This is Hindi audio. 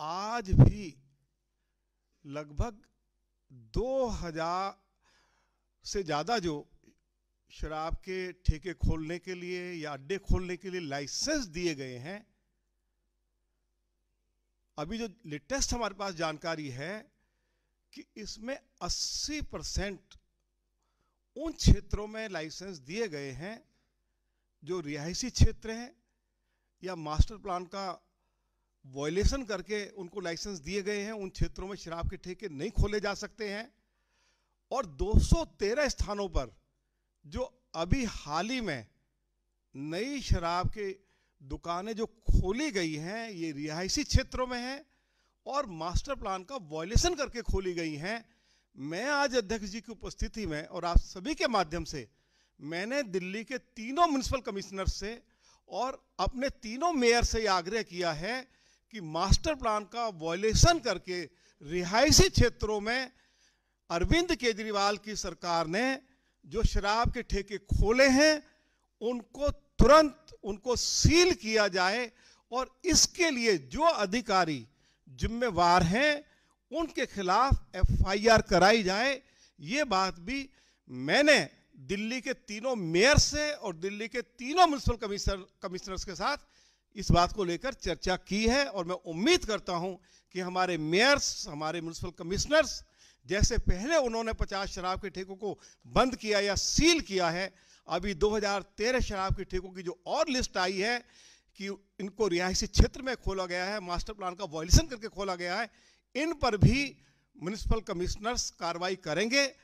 आज भी लगभग 2000 से ज़्यादा जो शराब के ठेके खोलने के लिए या अड्डे खोलने के लिए लाइसेंस दिए गए हैं अभी जो लेटेस्ट हमारे पास जानकारी है कि इसमें 80 परसेंट उन क्षेत्रों में लाइसेंस दिए गए हैं जो रिहायशी क्षेत्र हैं या मास्टर प्लान का वॉयलेशन करके उनको लाइसेंस दिए गए हैं उन क्षेत्रों में शराब के ठेके नहीं खोले जा सकते हैं और 213 स्थानों पर जो अभी हाल ही में नई शराब के दुकानें जो खोली गई हैं ये रिहायशी क्षेत्रों में हैं और मास्टर प्लान का वॉयलेशन करके खोली गई हैं मैं आज अध्यक्ष जी की उपस्थिति में और आप सभी के माध्यम से मैंने दिल्ली के तीनों म्यूनिसिपल कमिश्नर से और अपने तीनों मेयर से आग्रह किया है कि मास्टर प्लान का वॉयलेशन करके रिहायशी क्षेत्रों में अरविंद केजरीवाल की सरकार ने जो शराब के ठेके खोले हैं उनको तुरंत उनको सील किया जाए और इसके लिए जो अधिकारी जिम्मेवार हैं उनके खिलाफ एफआईआर कराई जाए ये बात भी मैंने दिल्ली के तीनों मेयर से और दिल्ली के तीनों म्यूनसिपल कमिश्नर कमिश्नर्स के साथ इस बात को लेकर चर्चा की है और मैं उम्मीद करता हूं कि हमारे मेयर्स हमारे म्यूनसिपल कमिश्नर्स जैसे पहले उन्होंने 50 शराब के ठेकों को बंद किया या सील किया है अभी 2013 शराब के ठेकों की जो और लिस्ट आई है कि इनको रिहायशी क्षेत्र में खोला गया है मास्टर प्लान का वॉयलेशन करके खोला गया है इन पर भी म्यूनसिपल कमिश्नर्स कार्रवाई करेंगे